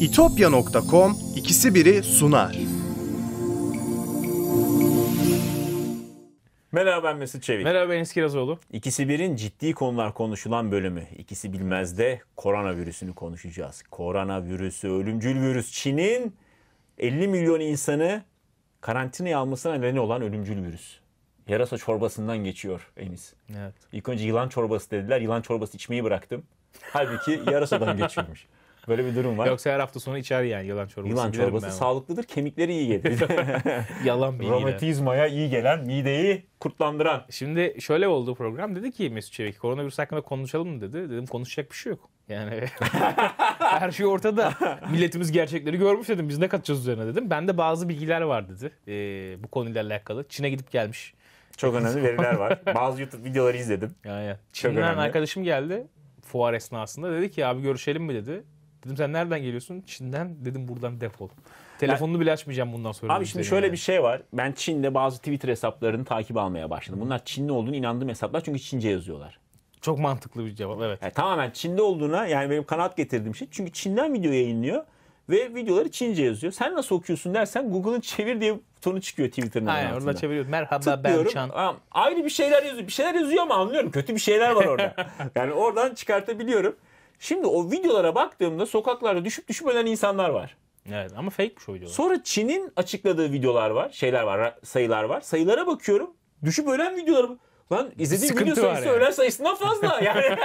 itopya.com ikisi biri sunar. Merhaba ben Mesut Çevik. Merhaba ben Eski Kirazoğlu. İkisi birin ciddi konular konuşulan bölümü. İkisi bilmez'de koronavirüsünü konuşacağız. Koronavirüsü, ölümcül virüs Çin'in 50 milyon insanı karantinaya almasına neden olan ölümcül virüs. Yarasa çorbasından geçiyor Enis. Evet. İlk önce yılan çorbası dediler. Yılan çorbası içmeyi bıraktım. Halbuki yarasadan geçiyormuş. Böyle bir durum var. Yoksa her hafta sonu içer yani yılan çorbası. Yılan çorbası sağlıklıdır, kemikleri iyi gelir. yalan bilgiler. Romatizmaya iyi gelen, mideyi kurtlandıran. Şimdi şöyle oldu program. Dedi ki Mesut Çevik koronavirüs hakkında konuşalım mı dedi. Dedim konuşacak bir şey yok. Yani her şey ortada. Milletimiz gerçekleri görmüş dedim. Biz ne katacağız üzerine dedim. Bende bazı bilgiler var dedi. Ee, bu konuyla alakalı. Çin'e gidip gelmiş. Çok önemli veriler var. Bazı YouTube videoları izledim. Aynen. Çin'den arkadaşım geldi fuar esnasında. Dedi ki abi görüşelim mi dedi. Dedim sen nereden geliyorsun? Çin'den. Dedim buradan defol. Telefonunu ben, bile açmayacağım bundan sonra. Abi şimdi şöyle yani. bir şey var. Ben Çin'de bazı Twitter hesaplarını takip almaya başladım. Bunlar Çinli olduğunu inandığım hesaplar çünkü Çince yazıyorlar. Çok mantıklı bir cevap evet. Yani tamamen Çin'de olduğuna yani benim kanat getirdiğim şey. Çünkü Çin'den video yayınlıyor ve videoları Çince yazıyor. Sen nasıl okuyorsun dersen Google'ın çevir diye tonu çıkıyor Twitter'ın Aynen altında. orada çeviriyor. Merhaba Tıklıyorum. ben Çan. Aynı bir şeyler yazıyor. Bir şeyler yazıyor ama anlıyorum. Kötü bir şeyler var orada. yani oradan çıkartabiliyorum. Şimdi o videolara baktığımda sokaklarda düşüp düşüp ölen insanlar var. Evet ama fake'miş o videolar. Sonra Çin'in açıkladığı videolar var, şeyler var, sayılar var. Sayılara bakıyorum. Düşüp ölen videolar. Lan izlediğim Sıkıntı video sayısı yani. ölen sayısından fazla. Yani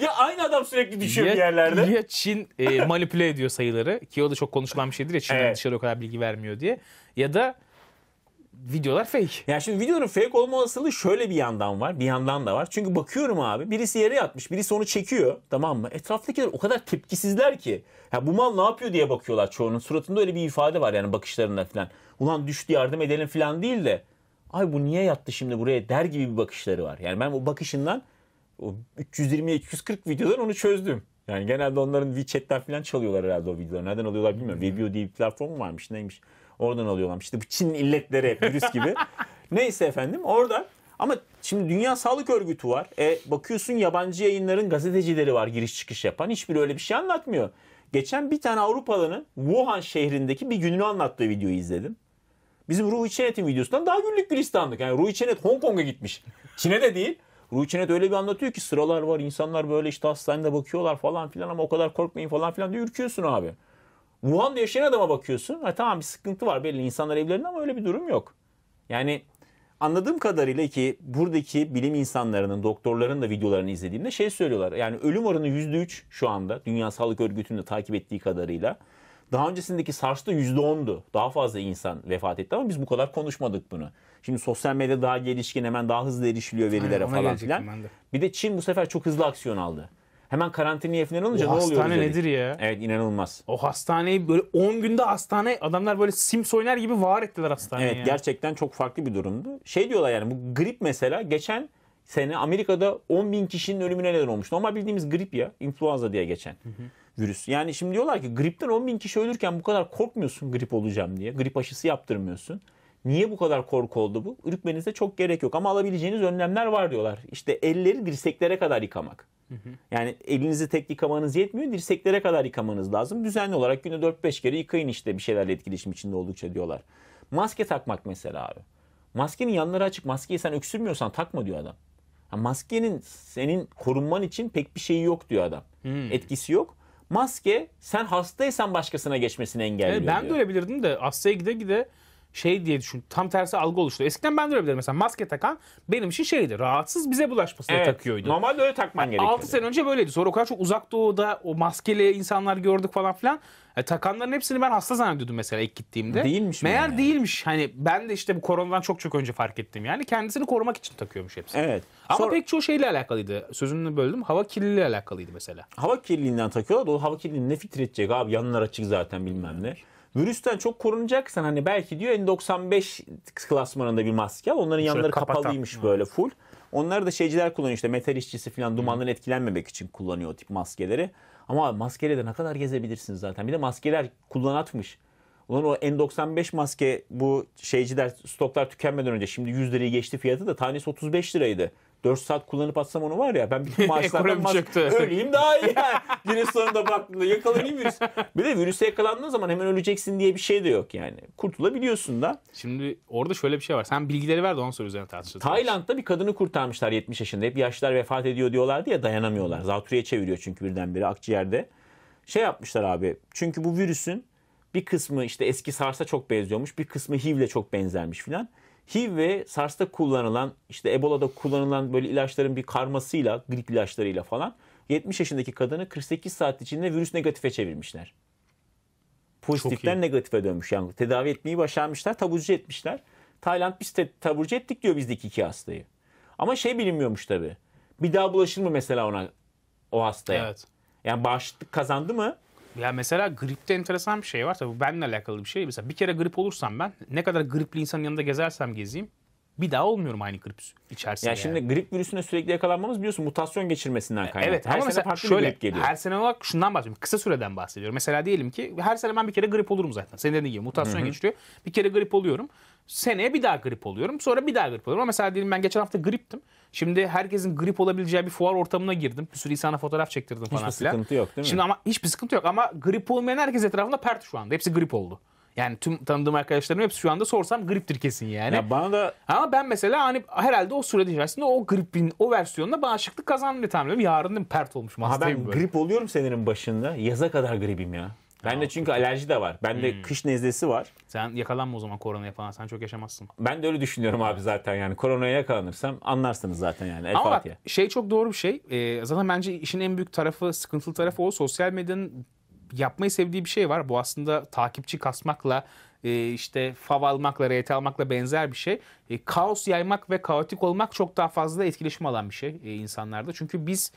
ya aynı adam sürekli düşüyor ya, bir yerlerde. Ya Çin e, manipüle ediyor sayıları ki o da çok konuşulan bir şeydir ya Çin'den evet. dışarı o kadar bilgi vermiyor diye. Ya da videolar fake. Ya şimdi videonun fake olma olasılığı şöyle bir yandan var. Bir yandan da var. Çünkü bakıyorum abi birisi yere yatmış. Birisi onu çekiyor. Tamam mı? Etraftakiler o kadar tepkisizler ki. Ya bu mal ne yapıyor diye bakıyorlar çoğunun. Suratında öyle bir ifade var yani bakışlarında falan. Ulan düştü yardım edelim falan değil de. Ay bu niye yattı şimdi buraya der gibi bir bakışları var. Yani ben o bakışından o 320 240 videodan onu çözdüm. Yani genelde onların WeChat'ten falan çalıyorlar herhalde o videoları. Nereden alıyorlar bilmiyorum. Webio diye bir platform varmış neymiş. Oradan alıyorlar, İşte bu Çin illetleri hep virüs gibi. Neyse efendim orada ama şimdi Dünya Sağlık Örgütü var. E, bakıyorsun yabancı yayınların gazetecileri var giriş çıkış yapan. Hiçbiri öyle bir şey anlatmıyor. Geçen bir tane Avrupalı'nın Wuhan şehrindeki bir gününü anlattığı videoyu izledim. Bizim Ruhi Çenet'in videosundan daha güllük gülistanlık. Yani Ruhi Çenet Hong Kong'a gitmiş. Çin'e de değil. Ruhi Çenet öyle bir anlatıyor ki sıralar var. insanlar böyle işte hastanede bakıyorlar falan filan ama o kadar korkmayın falan filan diye ürküyorsun abi. Wuhan'da yaşayan adama bakıyorsun. Ha, tamam bir sıkıntı var belli insanlar evlerinde ama öyle bir durum yok. Yani anladığım kadarıyla ki buradaki bilim insanlarının, doktorların da videolarını izlediğimde şey söylüyorlar. Yani ölüm oranı %3 şu anda Dünya Sağlık Örgütü'nün de takip ettiği kadarıyla. Daha öncesindeki SARS'ta %10'du. Daha fazla insan vefat etti ama biz bu kadar konuşmadık bunu. Şimdi sosyal medya daha gelişkin hemen daha hızlı erişiliyor verilere Aynen, falan filan. Bir de Çin bu sefer çok hızlı aksiyon aldı. Hemen karantinaya falan olunca o ne oluyor? Hastane nedir ya? Evet inanılmaz. O hastaneyi böyle 10 günde hastane adamlar böyle Sims oynar gibi var ettiler hastaneye. Evet ya. gerçekten çok farklı bir durumdu. Şey diyorlar yani bu grip mesela geçen sene Amerika'da 10 bin kişinin ölümüne neden olmuş. Normal bildiğimiz grip ya influenza diye geçen. Hı hı virüs. Yani şimdi diyorlar ki gripten 10 bin kişi ölürken bu kadar korkmuyorsun grip olacağım diye. Grip aşısı yaptırmıyorsun. Niye bu kadar korku oldu bu? Ürkmenize çok gerek yok ama alabileceğiniz önlemler var diyorlar. İşte elleri dirseklere kadar yıkamak. Yani elinizi tek yıkamanız yetmiyor, dirseklere kadar yıkamanız lazım. Düzenli olarak günde 4-5 kere yıkayın işte bir şeylerle etkileşim içinde oldukça diyorlar. Maske takmak mesela abi. Maskenin yanları açık. Maskeyi sen öksürmüyorsan takma diyor adam. Yani maskenin senin korunman için pek bir şeyi yok diyor adam. Hmm. Etkisi yok. Maske sen hastaysan başkasına geçmesini e, engelliyor. Evet, ben diyor. de öyle de hastaya gide gide şey diye düşün. Tam tersi algı oluştu. Eskiden ben de öyle mesela maske takan benim için şeydi. Rahatsız bize bulaşması evet, diye takıyordu. Normalde öyle takman gerekiyordu. 6 sene önce böyleydi. Sonra o kadar çok uzak doğuda o maskeli insanlar gördük falan filan. E, takanların hepsini ben hasta zannediyordum mesela ilk gittiğimde. Değilmiş Meğer yani. değilmiş. Hani ben de işte bu koronadan çok çok önce fark ettim yani. Kendisini korumak için takıyormuş hepsi. Evet. Ama Sonra... pek çoğu şeyle alakalıydı. Sözünü böldüm. Hava kirliliği alakalıydı mesela. Hava kirliliğinden takıyorlar da o hava kirliliğini ne fitre edecek abi? Yanlar açık zaten bilmem ne virüsten çok korunacaksan hani belki diyor N95 klasmanında bir maske al. Onların yanları kapatan. kapalıymış böyle full. Onları da şeyciler kullanıyor işte metal işçisi falan dumanların etkilenmemek için kullanıyor o tip maskeleri. Ama maskeyle de ne kadar gezebilirsin zaten. Bir de maskeler kullanatmış. Ulan o N95 maske bu şeyciler stoklar tükenmeden önce şimdi 100 lirayı geçti fiyatı da tanesi 35 liraydı. 4 saat kullanıp atsam onu var ya ben bütün maaşlardan mas- öleyim daha iyi yani. Günün sonunda baktığında yakalanayım virüs. Bir de virüse yakalandığın zaman hemen öleceksin diye bir şey de yok yani. Kurtulabiliyorsun da. Şimdi orada şöyle bir şey var. Sen bilgileri ver de onu sonra üzerine tartışacağız. Tayland'da bir kadını kurtarmışlar 70 yaşında. Hep yaşlılar vefat ediyor diyorlardı ya dayanamıyorlar. Zatürreye çeviriyor çünkü birdenbire akciğerde. Şey yapmışlar abi. Çünkü bu virüsün bir kısmı işte eski SARS'a çok benziyormuş. Bir kısmı HIV'le çok benzermiş filan. HIV ve SARS'ta kullanılan işte Ebola'da kullanılan böyle ilaçların bir karmasıyla, Greek ilaçlarıyla falan 70 yaşındaki kadını 48 saat içinde virüs negatife çevirmişler. Pozitiften negatife dönmüş yani. Tedavi etmeyi başarmışlar, taburcu etmişler. Tayland biz de taburcu ettik diyor bizdeki iki hastayı. Ama şey bilinmiyormuş tabii. Bir daha bulaşır mı mesela ona o hastaya? Evet. Yani bağışıklık kazandı mı? Ya mesela gripte enteresan bir şey var. Tabii benimle alakalı bir şey. Mesela bir kere grip olursam ben ne kadar gripli insanın yanında gezersem gezeyim bir daha olmuyorum aynı grip içerisinde. Yani, yani şimdi grip virüsüne sürekli yakalanmamız biliyorsun mutasyon geçirmesinden kaynaklı. Evet her ama sene farklı şöyle, grip geliyor. Her sene olarak şundan bahsediyorum. Kısa süreden bahsediyorum. Mesela diyelim ki her sene ben bir kere grip olurum zaten. Senin dediğin gibi mutasyon Hı-hı. geçiriyor. Bir kere grip oluyorum. Seneye bir daha grip oluyorum. Sonra bir daha grip oluyorum. Ama mesela diyelim ben geçen hafta griptim. Şimdi herkesin grip olabileceği bir fuar ortamına girdim. Bir sürü insana fotoğraf çektirdim falan filan. Hiçbir sıkıntı yok değil mi? Şimdi ama hiçbir sıkıntı yok ama grip olmayan herkes etrafında pert şu anda. Hepsi grip oldu. Yani tüm tanıdığım arkadaşlarım hepsi şu anda sorsam griptir kesin yani. Ya bana da... Ama ben mesela hani herhalde o sürede içerisinde o gripin o versiyonunda bağışıklık kazandım diye tahmin ediyorum. Yarın pert olmuşum. Ha ben grip oluyorum senenin başında. Yaza kadar gripim ya. Ben de çünkü alerji de var. Bende hmm. kış nezlesi var. Sen yakalanma o zaman koronaya falan. Sen çok yaşamazsın. Ben de öyle düşünüyorum abi zaten yani. Koronaya yakalanırsam anlarsınız zaten yani. Ama bak, şey çok doğru bir şey. Ee, zaten bence işin en büyük tarafı, sıkıntılı tarafı o. Sosyal medyanın yapmayı sevdiği bir şey var. Bu aslında takipçi kasmakla e, işte fav almakla, RT almakla benzer bir şey. E, kaos yaymak ve kaotik olmak çok daha fazla etkileşim alan bir şey e, insanlarda. Çünkü biz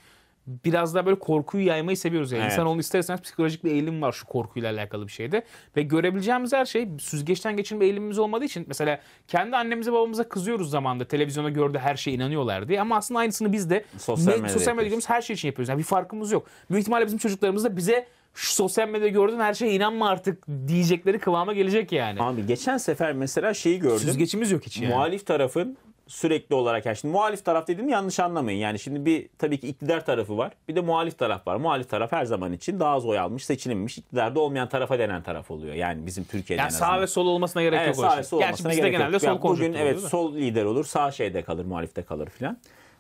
biraz daha böyle korkuyu yaymayı seviyoruz. Yani. Evet. İnsan onu isterseniz psikolojik bir eğilim var şu korkuyla alakalı bir şeyde. Ve görebileceğimiz her şey süzgeçten geçirme eğilimimiz olmadığı için mesela kendi annemize babamıza kızıyoruz zamanda televizyona gördüğü her şeye inanıyorlar diye. Ama aslında aynısını biz de sosyal medya sosyal medyada her şey için yapıyoruz. Yani bir farkımız yok. Büyük ihtimalle bizim çocuklarımız da bize şu sosyal medyada gördüğün her şeye inanma artık diyecekleri kıvama gelecek yani. Abi geçen sefer mesela şeyi gördüm. Süzgeçimiz yok hiç yani. Muhalif tarafın sürekli olarak yani şimdi muhalif taraf dedim yanlış anlamayın. Yani şimdi bir tabii ki iktidar tarafı var. Bir de muhalif taraf var. Muhalif taraf her zaman için daha az oy almış, seçilinmiş. iktidarda olmayan tarafa denen taraf oluyor. Yani bizim Türkiye'de yani en azından. sağ ve sol olmasına gerek evet, yok. Sağ ve sol Gerçi olmasına gerek genelde yok. sol yani bugün evet sol lider olur, sağ şeyde kalır, muhalifte kalır filan.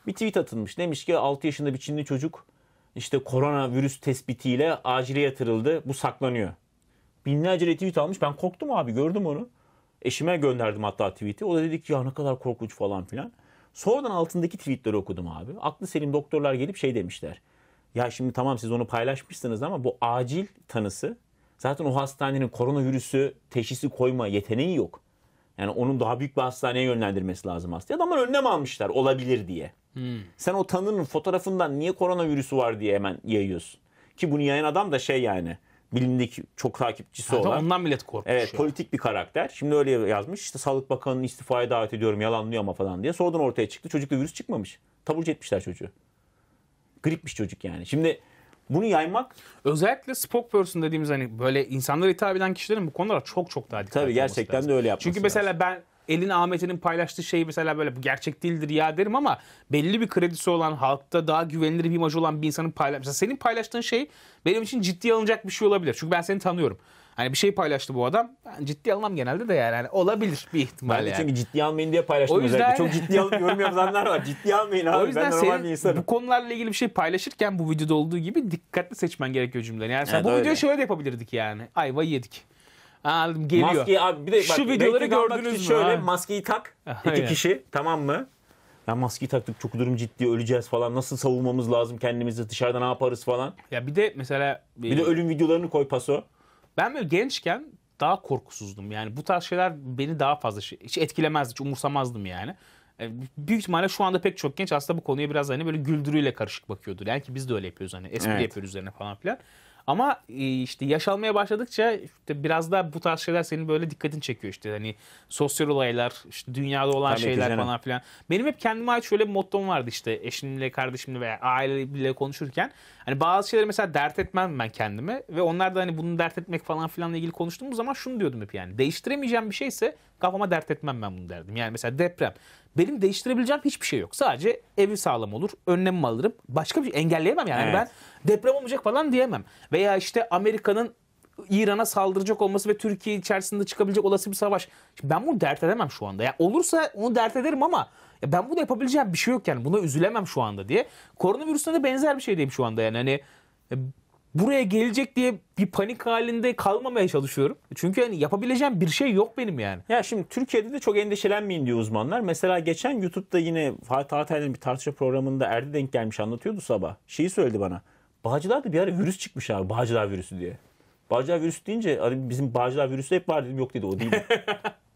Bir tweet atılmış. Demiş ki 6 yaşında bir Çinli çocuk işte koronavirüs tespitiyle acile yatırıldı. Bu saklanıyor. Binlerce retweet almış. Ben korktum abi gördüm onu. Eşime gönderdim hatta tweet'i. O da dedi ki ya ne kadar korkunç falan filan. Sonradan altındaki tweetleri okudum abi. Aklı selim doktorlar gelip şey demişler. Ya şimdi tamam siz onu paylaşmışsınız ama bu acil tanısı zaten o hastanenin koronavirüsü teşhisi koyma yeteneği yok. Yani onun daha büyük bir hastaneye yönlendirmesi lazım hastayı. Adamlar önlem almışlar olabilir diye. Hmm. Sen o tanının fotoğrafından niye koronavirüsü var diye hemen yayıyorsun. Ki bunu yayan adam da şey yani bilindik çok takipçisi Zaten olan. Ondan millet korkmuş. Evet politik bir karakter. Şimdi öyle yazmış. İşte Sağlık Bakanı'nı istifaya davet ediyorum yalanlıyor ama falan diye. Sonradan ortaya çıktı. Çocukta virüs çıkmamış. Taburcu etmişler çocuğu. Gripmiş çocuk yani. Şimdi bunu yaymak... Özellikle spokesperson dediğimiz hani böyle insanlara hitap eden kişilerin bu konulara çok çok daha dikkat Tabii gerçekten lazım. de öyle yapması Çünkü mesela lazım. ben Elin Ahmet'in paylaştığı şey mesela böyle gerçek değildir ya derim ama belli bir kredisi olan halkta daha güvenilir bir imajı olan bir insanın paylaşması. Senin paylaştığın şey benim için ciddi alınacak bir şey olabilir. Çünkü ben seni tanıyorum. Hani bir şey paylaştı bu adam. Ben ciddi almam genelde de yani. yani olabilir bir ihtimal yani. çünkü ciddi almayın diye paylaştım o yüzden... Çok ciddi alıp yorum yazanlar var. Ciddi almayın abi. O yüzden ben normal bir insanım. Bu konularla ilgili bir şey paylaşırken bu videoda olduğu gibi dikkatli seçmen gerekiyor cümleleri. Yani evet, bu öyle. videoyu şöyle de yapabilirdik yani. Ayva yedik. Anladım geliyor. Maskeyi abi bir de bak, şu videoları gördünüz mü? Şöyle abi. maskeyi tak iki kişi tamam mı? Ya maskeyi taktık çok durum ciddi öleceğiz falan. Nasıl savunmamız lazım kendimizi dışarıda ne yaparız falan. Ya bir de mesela... Bir, bir de ölüm videolarını koy paso. Ben böyle gençken daha korkusuzdum. Yani bu tarz şeyler beni daha fazla şey, hiç etkilemezdi, hiç umursamazdım yani. E, büyük ihtimalle şu anda pek çok genç aslında bu konuya biraz hani böyle güldürüyle karışık bakıyordur. Yani ki biz de öyle yapıyoruz hani espri evet. yapıyoruz üzerine falan filan. Ama e, işte yaş almaya başladıkça işte biraz da bu tarz şeyler senin böyle dikkatin çekiyor işte. Hani sosyal olaylar, işte dünyada olan Tabii şeyler canım. falan filan. Benim hep kendime ait şöyle bir mottom vardı işte eşimle, kardeşimle veya aileyle konuşurken. Hani bazı şeyleri mesela dert etmem ben kendime ve onlar da hani bunu dert etmek falan filanla ilgili konuştuğumuz zaman şunu diyordum hep yani. Değiştiremeyeceğim bir şeyse kafama dert etmem ben bunu derdim. Yani mesela deprem. Benim değiştirebileceğim hiçbir şey yok. Sadece evi sağlam olur, önlemimi alırım. Başka bir şey engelleyemem yani. Evet. Ben deprem olmayacak falan diyemem. Veya işte Amerika'nın İran'a saldıracak olması ve Türkiye içerisinde çıkabilecek olası bir savaş. ben bunu dert edemem şu anda. Ya olursa onu dert ederim ama ya ben bunu yapabileceğim bir şey yok yani. Buna üzülemem şu anda diye. Koronavirüsüne de benzer bir şey diyeyim şu anda yani. Hani buraya gelecek diye bir panik halinde kalmamaya çalışıyorum. Çünkü yani yapabileceğim bir şey yok benim yani. Ya şimdi Türkiye'de de çok endişelenmeyin diyor uzmanlar. Mesela geçen YouTube'da yine Fatih Altaylı'nın bir tartışma programında Erdi denk gelmiş anlatıyordu sabah. Şeyi söyledi bana. Bağcılar'da bir ara virüs çıkmış abi. Bağcılar virüsü diye. Bağcılar virüsü deyince bizim Bağcılar virüsü hep var dedim. Yok dedi o değil.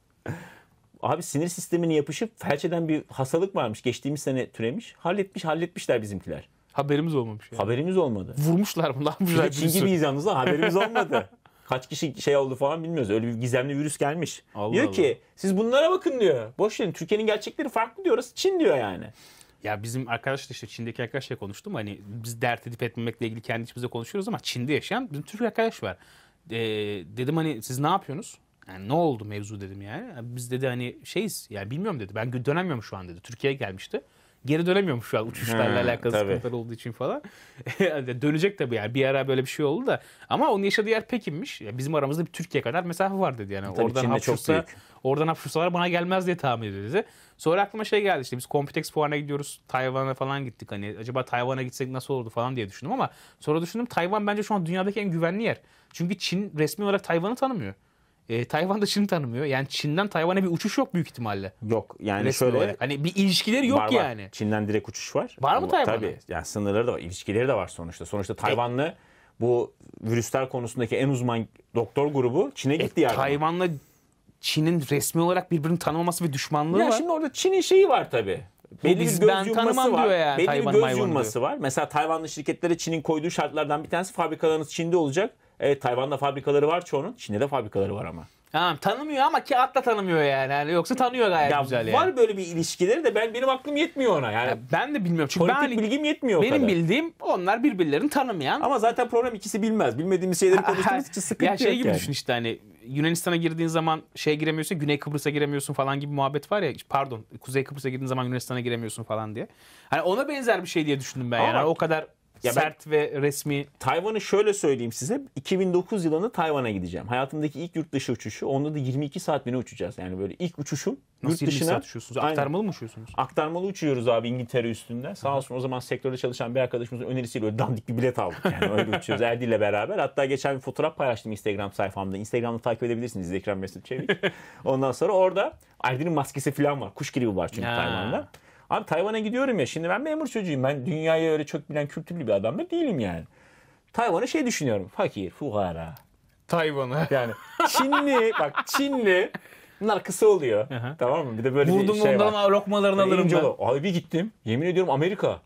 abi sinir sistemini yapışıp felç eden bir hastalık varmış. Geçtiğimiz sene türemiş. Halletmiş halletmişler bizimkiler. Haberimiz olmamış. Yani. Haberimiz olmadı. Vurmuşlar mı? Ne yapmışlar? Çingi bir yalnız lan haberimiz olmadı. Kaç kişi şey oldu falan bilmiyoruz. Öyle bir gizemli virüs gelmiş. Allah diyor Allah. ki siz bunlara bakın diyor. Boş verin Türkiye'nin gerçekleri farklı diyoruz Çin diyor yani. Ya bizim arkadaş işte Çin'deki arkadaşla konuştum. Hani biz dert edip etmemekle ilgili kendi içimizde konuşuyoruz ama Çin'de yaşayan bizim Türk arkadaş var. Ee, dedim hani siz ne yapıyorsunuz? Yani ne oldu mevzu dedim yani. Biz dedi hani şeyiz yani bilmiyorum dedi. Ben dönemiyorum şu an dedi. Türkiye'ye gelmişti geri dönemiyormuş şu an uçuşlarla He, alakalı tabii. sıkıntılar olduğu için falan. Dönecek tabii yani bir ara böyle bir şey oldu da. Ama onun yaşadığı yer Pekin'miş. Yani bizim aramızda bir Türkiye kadar mesafe var dedi yani. Tabii oradan hapşursa, oradan hapşursalar bana gelmez diye tahmin edildi. Sonra aklıma şey geldi işte biz Computex fuarına gidiyoruz. Tayvan'a falan gittik hani acaba Tayvan'a gitsek nasıl olurdu falan diye düşündüm ama sonra düşündüm Tayvan bence şu an dünyadaki en güvenli yer. Çünkü Çin resmi olarak Tayvan'ı tanımıyor. E, Tayvan da Çin'i tanımıyor. Yani Çin'den Tayvan'a bir uçuş yok büyük ihtimalle. Yok yani Resmi şöyle. Olarak. Hani bir ilişkileri yok var, var. yani. Çin'den direkt uçuş var. Var mı Tayvan'a? Tabii. Yani sınırları da var. ilişkileri de var sonuçta. Sonuçta Tayvanlı e, bu virüsler konusundaki en uzman doktor grubu Çin'e e, gitti e, yardıma. Tayvan'la Çin'in resmi olarak birbirini tanımaması ve düşmanlığı ya var. Ya şimdi orada Çin'in şeyi var tabii. Belli Biz, bir göz yumması var. Yani, belli Tayvan, bir göz yumması diyor. var. Mesela Tayvanlı şirketlere Çin'in koyduğu şartlardan bir tanesi fabrikalarınız Çin'de olacak. Evet Tayvan'da fabrikaları var çoğunun. Çin'de de fabrikaları var ama. Ha, tanımıyor ama kağıtla tanımıyor yani. yani yoksa tanıyor gayet ya güzel yani. Var böyle bir ilişkileri de ben benim aklım yetmiyor ona yani. Ya ben de bilmiyorum çünkü Politik ben bilgim yetmiyor Benim kadar. bildiğim onlar birbirlerini tanımayan. Ama zaten program ikisi bilmez. Bilmediğimiz şeyleri konuştuğumuz için sıkıntı ya şey yok gibi yani. düşün işte hani Yunanistan'a girdiğin zaman şey giremiyorsun, Güney Kıbrıs'a giremiyorsun falan gibi muhabbet var ya. Pardon, Kuzey Kıbrıs'a girdiğin zaman Yunanistan'a giremiyorsun falan diye. Hani ona benzer bir şey diye düşündüm ben ama yani. O kadar ya Sert ben, ve resmi. Tayvan'ı şöyle söyleyeyim size. 2009 yılında Tayvan'a gideceğim. Hayatımdaki ilk yurt dışı uçuşu. Onda da 22 saat bine uçacağız. Yani böyle ilk uçuşum Nasıl yurt dışına. saat uçuyorsunuz? Aktarmalı aynen. mı uçuyorsunuz? Aktarmalı uçuyoruz abi İngiltere üstünde. Sağ olsun o zaman sektörde çalışan bir arkadaşımızın önerisiyle öyle dandik bir bilet aldık. Yani öyle uçuyoruz Erdi ile beraber. Hatta geçen bir fotoğraf paylaştım Instagram sayfamda. Instagram'da takip edebilirsiniz Ekrem Mesut Çevik. Ondan sonra orada Erdi'nin maskesi falan var. Kuş gribi var çünkü Tayvan'da. Abi Tayvan'a gidiyorum ya şimdi ben memur çocuğuyum. Ben dünyayı öyle çok bilen kültürlü bir adam da değilim yani. Tayvan'ı şey düşünüyorum. Fakir, fuhara. Tayvan'ı. Yani Çinli bak Çinli bunlar kısa oluyor. tamam mı? Bir de böyle Vurdum bir şey ondan var. lokmalarını hani alırım ben. Abi gittim. Yemin ediyorum Amerika.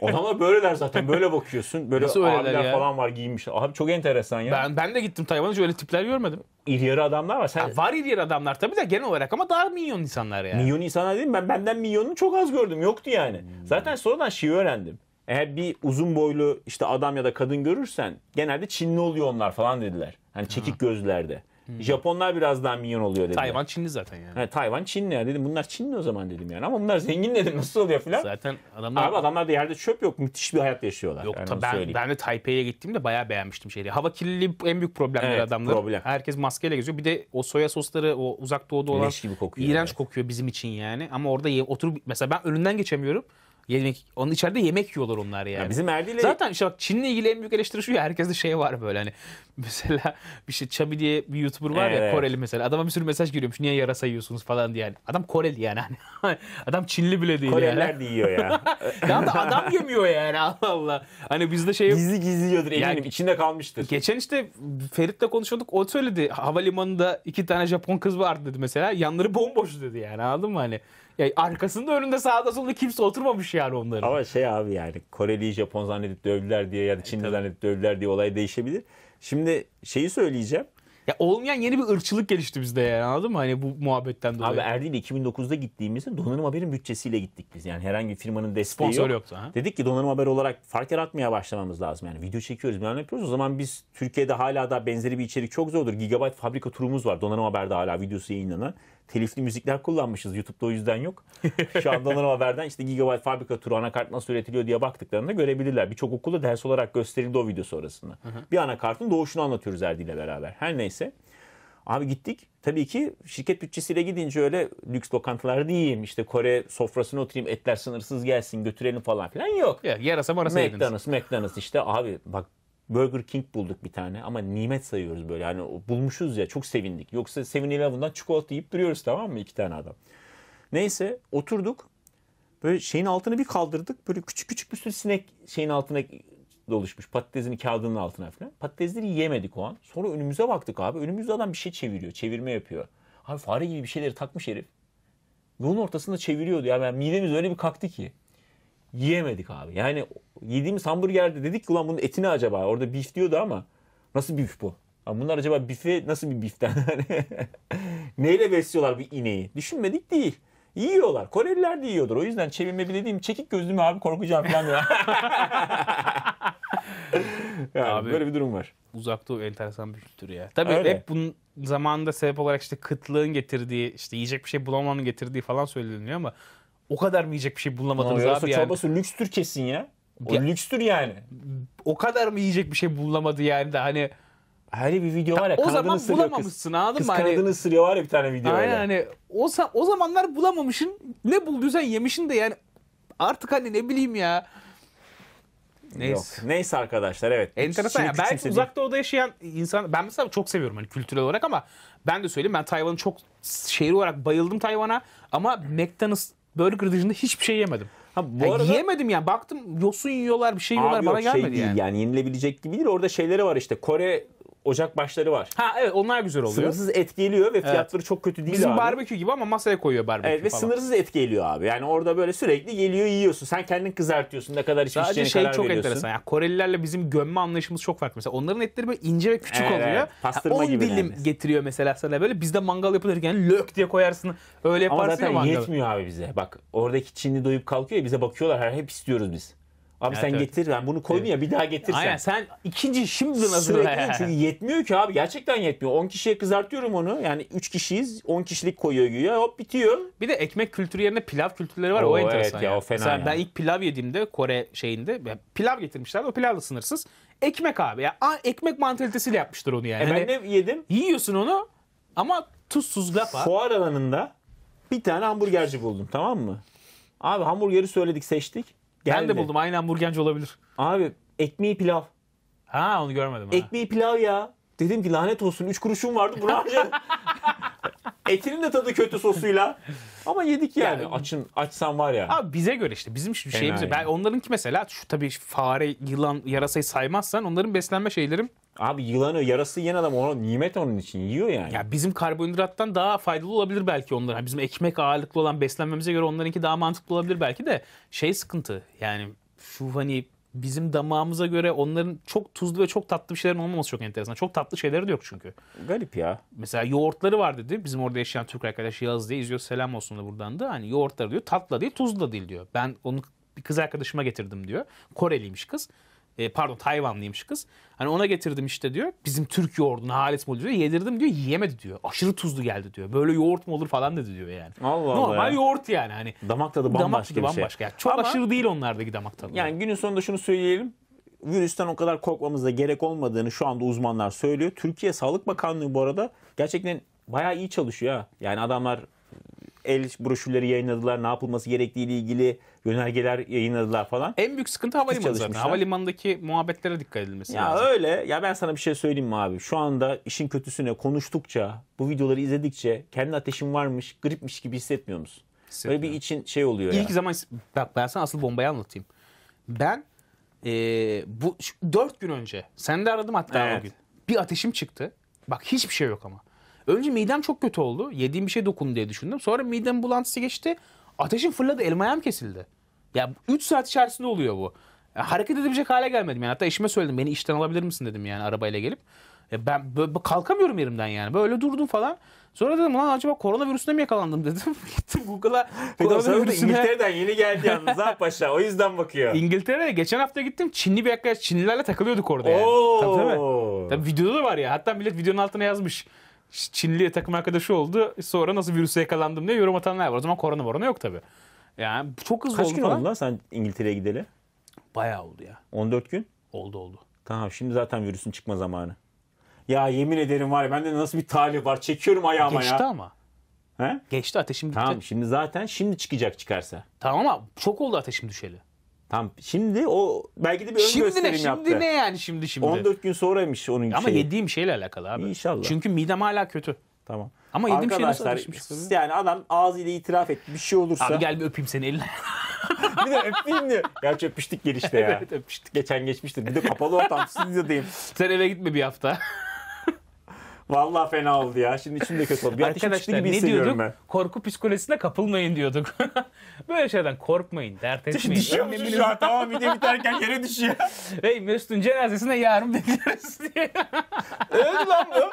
Ona Adama böyleler zaten. Böyle bakıyorsun. Böyle Nasıl abiler ya? falan var giymişler. Abi çok enteresan ya. Ben ben de gittim Tayvan'a hiç öyle tipler görmedim. İri yarı adamlar var. Sen... Ya var iri yarı adamlar tabii de genel olarak ama daha milyon insanlar yani. Milyon insanlar değil mi? Ben benden milyonunu çok az gördüm. Yoktu yani. Hmm. Zaten sonradan şeyi öğrendim. Eğer bir uzun boylu işte adam ya da kadın görürsen genelde Çinli oluyor onlar falan dediler. Hani çekik gözlerde. Hmm. Japonlar biraz daha minyon oluyor dedi. Tayvan Çinli zaten yani. Ha, Tayvan Çinli ya dedim. Bunlar Çinli o zaman dedim yani. Ama bunlar zengin dedim. Nasıl oluyor filan. Zaten adamlar... Abi adamlar da yerde çöp yok. Müthiş bir hayat yaşıyorlar. Yok yani ben, söyleyeyim. ben de Taipei'ye gittiğimde bayağı beğenmiştim şeyleri. Hava kirliliği en büyük problemler evet, adamlar. Problem. Herkes maskeyle geziyor. Bir de o soya sosları o uzak doğuda olan Leş gibi kokuyor, iğrenç evet. kokuyor bizim için yani. Ama orada oturup mesela ben önünden geçemiyorum. Yemek, onun içeride yemek yiyorlar onlar yani. Ya bizim Erdi'yle... Zaten işte bak Çin'le ilgili en büyük eleştiri şu ya herkeste şey var böyle hani mesela bir şey Chubby diye bir YouTuber var evet. ya Koreli mesela. Adama bir sürü mesaj geliyormuş niye yara sayıyorsunuz falan diye. Yani. Adam Koreli yani. Hani adam Çinli bile değil Koreliler yani. de yiyor ya. ya da adam yemiyor yani Allah Allah. Hani bizde şey... Gizli gizli yiyordur eminim yani, içinde kalmıştır. Geçen işte Ferit'le konuşuyorduk o söyledi. Havalimanında iki tane Japon kız vardı dedi mesela. Yanları bomboş dedi yani anladın mı hani. Ya arkasında önünde sağda solda kimse oturmamış ya yani onların. Ama şey abi yani Koreli Japon zannedip dövdüler diye ya da Çinli e, Tabii. zannedip dövdüler diye olay değişebilir. Şimdi şeyi söyleyeceğim. Ya olmayan yeni bir ırkçılık gelişti bizde yani anladın mı? Hani bu muhabbetten dolayı. Abi Erdil 2009'da gittiğimizde donanım haberin bütçesiyle gittik biz. Yani herhangi bir firmanın desteği Sponsor yok. yoktu. Ha? Dedik ki donanım haber olarak fark yaratmaya başlamamız lazım. Yani video çekiyoruz bilmem yapıyoruz. O zaman biz Türkiye'de hala da benzeri bir içerik çok zordur. Gigabyte fabrika turumuz var. Donanım haberde hala videosu yayınlanan telifli müzikler kullanmışız. YouTube'da o yüzden yok. Şu Şandanlar Haber'den işte Gigabyte fabrika turu anakart nasıl üretiliyor diye baktıklarında görebilirler. Birçok okulda ders olarak gösterildi o video sonrasında. Hı hı. Bir anakartın doğuşunu anlatıyoruz Erdi ile beraber. Her neyse. Abi gittik. Tabii ki şirket bütçesiyle gidince öyle lüks lokantalar değilim. İşte Kore sofrasına oturayım etler sınırsız gelsin götürelim falan filan yok. Ya, yarasa marasa McDonald's, yediniz. McDonald's işte abi bak Burger King bulduk bir tane ama nimet sayıyoruz böyle. Yani bulmuşuz ya çok sevindik. Yoksa 7-Eleven'dan çikolata yiyip duruyoruz tamam mı iki tane adam. Neyse oturduk. Böyle şeyin altını bir kaldırdık. Böyle küçük küçük bir sürü sinek şeyin altına doluşmuş. patatesini kağıdının altına falan. Patatesleri yemedik o an. Sonra önümüze baktık abi. Önümüzde adam bir şey çeviriyor. Çevirme yapıyor. Abi fare gibi bir şeyleri takmış herif. Yolun ortasında çeviriyordu. yani midemiz öyle bir kalktı ki yiyemedik abi. Yani yediğimiz hamburgerde dedik ki ulan bunun eti ne acaba orada bif diyordu ama nasıl bif bu? Ama bunlar acaba bife nasıl bir biften? Neyle besliyorlar bir ineği? Düşünmedik değil. Yiyorlar. Koreliler de yiyordur. O yüzden çevirme bile diyeyim. Çekik gözlüm abi korkacağım falan diyor. yani abi, böyle bir durum var. Uzakta o enteresan bir kültür ya. Tabii Öyle. hep bunun zamanında sebep olarak işte kıtlığın getirdiği, işte yiyecek bir şey bulamamanın getirdiği falan söyleniyor ama o kadar mı yiyecek bir şey bulamadınız Ama abi yani? çorbası lükstür kesin ya. O ya, lükstür yani. O kadar mı yiyecek bir şey bulamadı yani de hani Hani bir video var ya o zaman bulamamışsın kız, anladın kız mı? Kız kanadını hani, ısırıyor var ya bir tane video aynen öyle. hani o, o zamanlar bulamamışın ne bulduysan yemişin de yani artık hani ne bileyim ya. Neyse. Yok. Neyse arkadaşlar evet. Enteresan ya. Belki uzakta odada yaşayan insan ben mesela çok seviyorum hani kültürel olarak ama ben de söyleyeyim ben Tayvan'ı çok şehir olarak bayıldım Tayvan'a ama McDonald's burger dışında hiçbir şey yemedim. Ha, bu yani arada... Yiyemedim yani. Baktım yosun yiyorlar bir şey yiyorlar. Abi bana yok, şey gelmedi şey değil, yani. yani. Yenilebilecek gibi değil. Orada şeyleri var işte. Kore ocak başları var. Ha evet onlar güzel oluyor. Sınırsız et geliyor ve fiyatları evet. çok kötü değil Bizim abi. barbekü gibi ama masaya koyuyor barbekü evet, ve sınırsız et geliyor abi. Yani orada böyle sürekli geliyor yiyorsun. Sen kendin kızartıyorsun ne kadar içmişeceğine Sadece şey çok veriyorsun. enteresan. Yani Korelilerle bizim gömme anlayışımız çok farklı. Mesela onların etleri böyle ince ve küçük evet, oluyor. Evet, pastırma yani 10 gibi dilim yani. getiriyor mesela sana böyle. Bizde mangal yapılırken lök diye koyarsın. Öyle yaparsın ama zaten ya yetmiyor abi bize. Bak oradaki Çinli doyup kalkıyor ya bize bakıyorlar. Her hep istiyoruz biz. Abi evet, sen evet. getir. Yani bunu koydun evet. bir daha getir Aynen sen ikinci şimdi nasıl? yani. çünkü yetmiyor ki abi. Gerçekten yetmiyor. 10 kişiye kızartıyorum onu. Yani 3 kişiyiz. 10 kişilik koyuyor güya. Hop bitiyor. Bir de ekmek kültürü yerine pilav kültürleri var. Oo, o enteresan. Evet ya, yani. o fena yani. ben ilk pilav yediğimde Kore şeyinde pilav getirmişler. O pilavla sınırsız. Ekmek abi. Ya yani ekmek mantalitesiyle yapmıştır onu yani. E, ben hani, de yedim. Yiyorsun onu ama tuzsuz laf Fuar alanında bir tane hamburgerci buldum tamam mı? Abi hamburgeri söyledik seçtik. Geldi. Ben de buldum. Aynen burgenci olabilir. Abi ekmeği pilav. Ha onu görmedim. Ha. Ekmeği pilav ya. Dedim ki lanet olsun üç kuruşum vardı bunu Etinin de tadı kötü sosuyla. Ama yedik yani. yani Açın açsan var ya. Abi bize göre işte bizim şeyimiz. Yani. Ben onlarınki mesela şu tabii fare, yılan, yarasayı saymazsan onların beslenme şeylerim Abi yılanı yarası yiyen adam ona nimet onun için yiyor yani. Ya bizim karbonhidrattan daha faydalı olabilir belki onlar. Bizim ekmek ağırlıklı olan beslenmemize göre onlarınki daha mantıklı olabilir belki de şey sıkıntı. Yani şu hani bizim damağımıza göre onların çok tuzlu ve çok tatlı bir şeylerin olmaması çok enteresan. Çok tatlı şeyleri de yok çünkü. Garip ya. Mesela yoğurtları var dedi. Bizim orada yaşayan Türk arkadaş Yağız diye izliyor. Selam olsun da buradan da. Hani yoğurtları diyor tatlı değil tuzlu da değil diyor. Ben onu bir kız arkadaşıma getirdim diyor. Koreliymiş kız. E, pardon Tayvanlıymış kız. Hani ona getirdim işte diyor. Bizim Türk yoğurdunu, halis mi diyor. Yedirdim diyor yiyemedi diyor. Aşırı tuzlu geldi diyor. Böyle yoğurt mu olur falan dedi diyor yani. Allah Normal Allah ya. yoğurt yani hani. Damak tadı bambaşka damak tadı bir şey. bambaşka. şey. Yani çok Ama, aşırı değil onlardaki damak tadı. Yani günün sonunda şunu söyleyelim virüsten o kadar korkmamıza gerek olmadığını şu anda uzmanlar söylüyor. Türkiye Sağlık Bakanlığı bu arada gerçekten bayağı iyi çalışıyor Yani adamlar el broşürleri yayınladılar. Ne yapılması gerektiği ile ilgili yönergeler yayınladılar falan. En büyük sıkıntı havalimanı zaten. Havalimanındaki muhabbetlere dikkat edilmesi ya lazım. öyle. Ya ben sana bir şey söyleyeyim mi abi? Şu anda işin kötüsüne konuştukça, bu videoları izledikçe kendi ateşin varmış, gripmiş gibi hissetmiyor musun? Böyle bir için şey oluyor İlk ya. zaman bak ben sana asıl bombayı anlatayım. Ben e, bu şu, dört gün önce sen de aradım hatta evet. o gün. Bir ateşim çıktı. Bak hiçbir şey yok ama. Önce midem çok kötü oldu. Yediğim bir şey dokundu diye düşündüm. Sonra midem bulantısı geçti. Ateşim fırladı. Elim ayağım kesildi. Ya 3 saat içerisinde oluyor bu. Ya, hareket edebilecek hale gelmedim. Yani hatta işime söyledim. Beni işten alabilir misin dedim yani arabayla gelip. Ya ben böyle, kalkamıyorum yerimden yani. Böyle durdum falan. Sonra dedim lan acaba koronavirüsüne mi yakalandım dedim. Gittim Google'a koronavirüsüne. İngiltere'den yeni geldi yalnız ha paşa. O yüzden bakıyor. İngiltere'de geçen hafta gittim. Çinli bir arkadaş Çinlilerle takılıyorduk orada yani. Oo. Tabii, tabii. tabii videoda da var ya. Hatta millet videonun altına yazmış. Çinli takım arkadaşı oldu. Sonra nasıl virüse yakalandım diye yorum atanlar var. O zaman korona morona yok tabi. Yani çok hızlı Kaç oldu gün oldu lan sen İngiltere'ye gideli? Bayağı oldu ya. 14 gün? Oldu oldu. Tamam şimdi zaten virüsün çıkma zamanı. Ya yemin ederim var ya bende nasıl bir talih var. Çekiyorum ayağıma Geçti ya. ama. He? Geçti ateşim gitti. Tamam şimdi zaten şimdi çıkacak çıkarsa. Tamam ama çok oldu ateşim düşeli. Tam şimdi o belki de bir ön şimdi gösterim ne, şimdi yaptı. Şimdi ne yani şimdi şimdi? 14 gün sonraymış onun Ama şeyi. yediğim şeyle alakalı abi. İnşallah. Çünkü midem hala kötü. Tamam. Ama yediğim şey nasıl Yani adam ağzıyla itiraf et Bir şey olursa. Abi gel bir öpeyim seni eline. bir de öpeyim de. Gerçi öpüştük gelişte ya. evet öpüştük. Geçen geçmiştir. Bir de kapalı ortam stüdyodayım. Sen eve gitme bir hafta. Vallahi fena oldu ya. Şimdi içim de kötü oldu. Bir Arkadaşlar gibi ne diyorduk? Ben. Korku psikolojisine kapılmayın diyorduk. Böyle şeylerden korkmayın, dert etmeyin. Düşüyor musun şu an? Tamam video biterken yere düşüyor. Bey Mesut'un cenazesine yarın bekleriz diye. Öldü lan bu.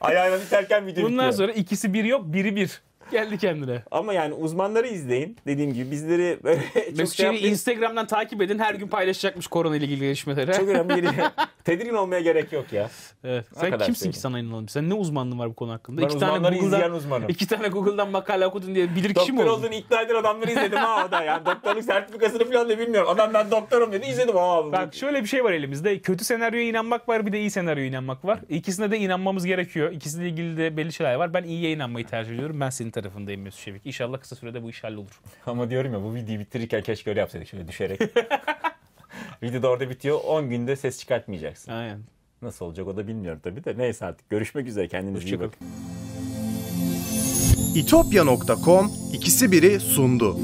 Ayağına biterken video Bundan bitiyor. sonra ikisi bir yok, biri bir. Geldi kendine. Ama yani uzmanları izleyin. Dediğim gibi bizleri böyle çok Mesut şey Instagram'dan takip edin. Her gün paylaşacakmış korona ile ilgili gelişmeleri. Çok önemli Tedirgin olmaya gerek yok ya. Evet. Sen kadar kimsin ki sana inanalım? Sen ne uzmanlığın var bu konu hakkında? Ben tane Google'dan uzmanım. İki tane Google'dan makale okudun diye bilir kişi mi Doktor oldun? olduğunu iddia eden adamları izledim ha o da yani. Doktorluk sertifikasını falan da bilmiyorum. Adam ben doktorum dedi izledim ha. Bak şöyle bir şey var elimizde. Kötü senaryoya inanmak var bir de iyi senaryoya inanmak var. İkisine de inanmamız gerekiyor. İkisiyle ilgili de belli şeyler var. Ben iyiye inanmayı tercih ediyorum. Ben seni tarafındayım Mesut Şevik. İnşallah kısa sürede bu iş hallolur. Ama diyorum ya bu videoyu bitirirken keşke öyle yapsaydık şöyle düşerek. Video da orada bitiyor. 10 günde ses çıkartmayacaksın. Aynen. Nasıl olacak o da bilmiyorum tabii de. Neyse artık görüşmek üzere. Kendinize iyi bakın. itopya.com ikisi biri sundu.